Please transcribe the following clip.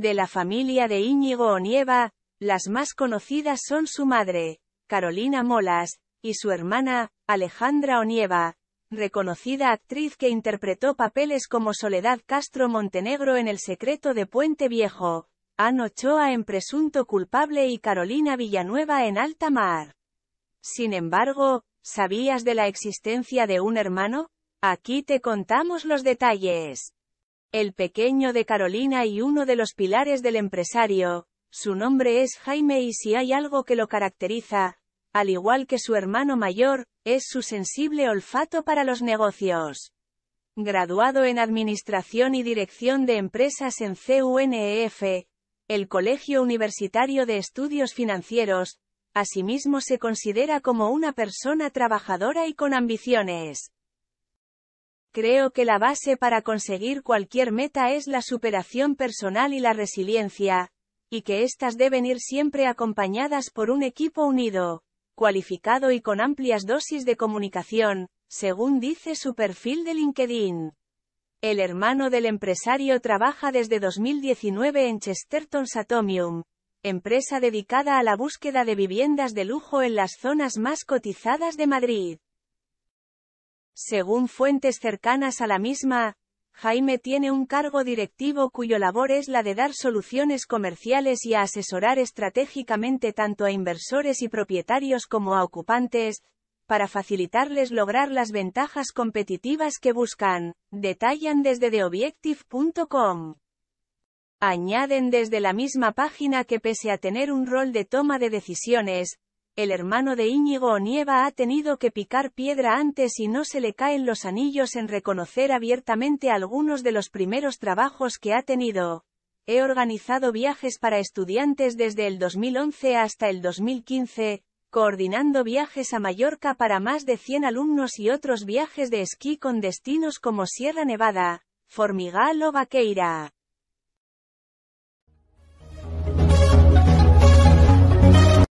De la familia de Íñigo Onieva, las más conocidas son su madre, Carolina Molas, y su hermana, Alejandra Onieva, reconocida actriz que interpretó papeles como Soledad Castro Montenegro en El secreto de Puente Viejo, Anochoa en Presunto culpable y Carolina Villanueva en Alta Mar. Sin embargo, ¿sabías de la existencia de un hermano? Aquí te contamos los detalles. El pequeño de Carolina y uno de los pilares del empresario, su nombre es Jaime y si hay algo que lo caracteriza, al igual que su hermano mayor, es su sensible olfato para los negocios. Graduado en Administración y Dirección de Empresas en CUNEF, el Colegio Universitario de Estudios Financieros, asimismo se considera como una persona trabajadora y con ambiciones. Creo que la base para conseguir cualquier meta es la superación personal y la resiliencia, y que éstas deben ir siempre acompañadas por un equipo unido, cualificado y con amplias dosis de comunicación, según dice su perfil de LinkedIn. El hermano del empresario trabaja desde 2019 en Chesterton Satomium, empresa dedicada a la búsqueda de viviendas de lujo en las zonas más cotizadas de Madrid. Según fuentes cercanas a la misma, Jaime tiene un cargo directivo cuyo labor es la de dar soluciones comerciales y a asesorar estratégicamente tanto a inversores y propietarios como a ocupantes, para facilitarles lograr las ventajas competitivas que buscan, detallan desde theobjective.com. Añaden desde la misma página que pese a tener un rol de toma de decisiones, el hermano de Íñigo Onieva ha tenido que picar piedra antes y no se le caen los anillos en reconocer abiertamente algunos de los primeros trabajos que ha tenido. He organizado viajes para estudiantes desde el 2011 hasta el 2015, coordinando viajes a Mallorca para más de 100 alumnos y otros viajes de esquí con destinos como Sierra Nevada, Formigal o Vaqueira.